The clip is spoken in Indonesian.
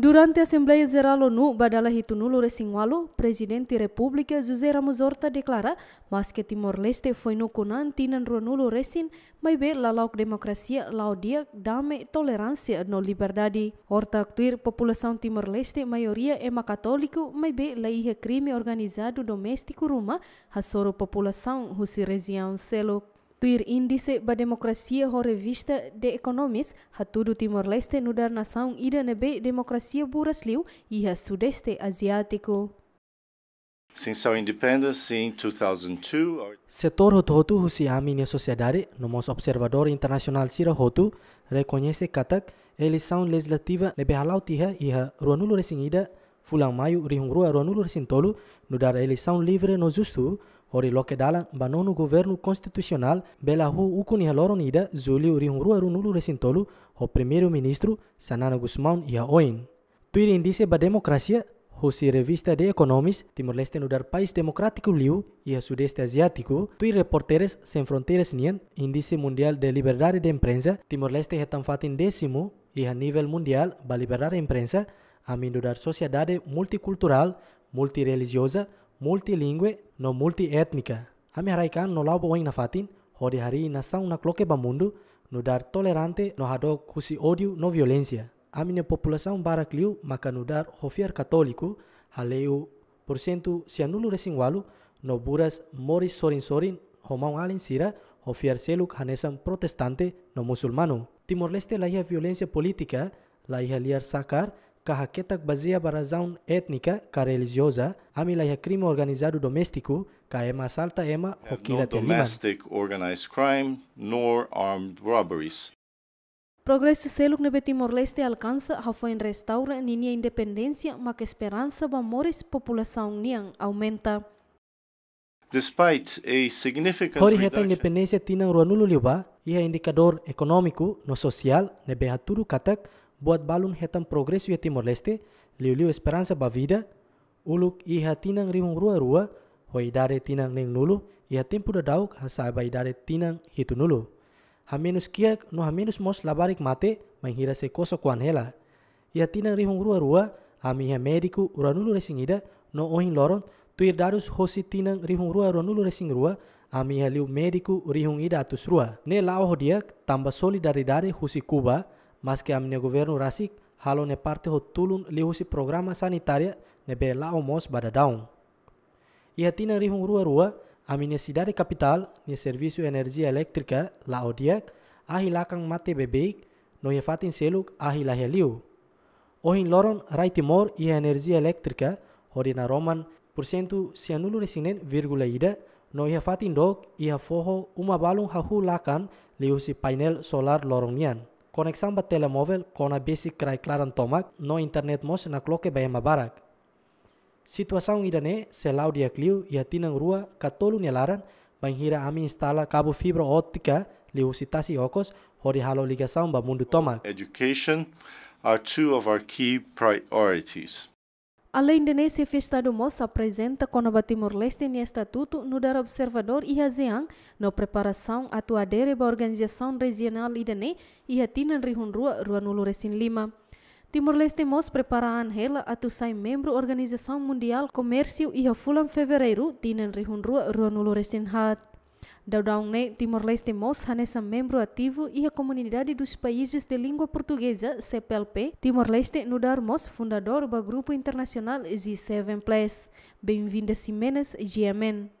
Durante a Assembleia Geral ONU, Badalahito Nulo Singualo, presidente da República José Ramos Horta declara mas que Timor-Leste foi no Conan tinan Resin, mas be lalauk democracia laudia dame tolerância no liberdade. Horta actuir população Timor-Leste maioria ema católico, mas be laia crime organizado doméstico ruma, hasoro população husi região selo. Tuir índice ba democracia ho revista de economis hatudo Timor-Leste no dar nação ida nebe democracia burasliu e a sudeste asiático. Since our independence in 2002, our... Setor hotu-hotu ami na sociedade, nomos observador internacional sira hotu, reconhece katak eleição legislativa nebe halau tiha iha ruanulo resingida, fulang maio rihungrua ruanulo resintolu, no dar eleição livre no justo, Ori loke dala banonu governo constitucional belahu uku ni haloro nida Zulio Rihunrua Runulu Resintolu ho primeiro-ministro Sanana Gusmão ia oin. Tuir indise ba demokrasia Husi revista de Economist, Timor-Leste nudar país democrático liu e a sudeste asiático, tui reporteres sem fronteiras nian, índice mundial de liberdade de imprensa, Timor-Leste retan fatin décimo e a mundial ba liberdade de imprensa, a mindudar sociedade multicultural, multireligiosa, multilingue no multietnika. Ami harai kan no lau nafatin, hori hari nasang una kloke bamundu, no dar tolerante no hado kusi odio no violencia. Ami ne barak liu maka no dar hofiar katoliku, haleu por cento sianulu resingwalu, no buras moris sorin sorin homau alin sira, hofiar seluk hanesan protestante no musulmanu. Timor-Leste laia violencia política, laia liar sakar, ketak bazia barazón étnica, religiosa, amila organizado doméstico, ema salta ema no domestic organized crime ha restaura que esperanza ba população nian aumenta. Despite a significant indicador económico, no social nebe haturu buat balun hetam progres ya Timor Leste, liu-liu esperansa ba uluk iha tinang rimung rua-rua, hoi dare tinang neng nulu, iha tempu da dauk hasa i dare tinang hitu nulu. Hamenus kiak no hamenus mos labarik mate, menghira se koso kuan hela. Iha tinang rimung rua-rua, ami iha mediku uranulu resing ida, no ohin loron, tuir darus hosi tinang rimung rua nulu resing rua, ami iha liu mediku rihung ida atus rua. Ne lao dia tambah solidari dare husi kuba, mas que amne governo rasik halo ne parte ho tulun lihusi programa sanitaria ne be lao mos daun. Ia tina rihung rua-rua amine sidari kapital ne servisu energi elektrika lao diak ahi lakang mate bebeik no ye fatin seluk ahi lahe liu. Ohin loron rai timor ia energi elektrika hodina roman persentu sianulu resinen virgula ida no ia fatin dok ia foho uma balung hahu lakan liusi panel solar lorong nian. Conexam ba telemóvel kona basic krai klaran tomak no internet mos na kloke ba ema barak. Situasaun irane se lau dia kliu ia tinang rua katolu nyalaran banghira hira ami instala kabu fibra optika, liusitasi okos hori halo ligasaun ba mundu tomak. Education are two of our key priorities. Ala Indonesia Vista do Moça apresenta Conoba Timor-Leste neste estatuto no observador iha e ASEAN no preparação atu tuadere ba organização regional idane iha e a tinan rihunrua rua no Lima. Timur leste mos preparaan hela atu sai membro Organização Mundial komersiu iha a fulan fevereiro tinan rihunrua rua no Luresin Hat. Ne Timor-Leste Mos Hanessa membro ativo e a comunidade dos países de língua portuguesa, CPLP, Timor-Leste Nudar Mos, fundador do grupo internacional G7+. Bem-vinda Simenes GMN.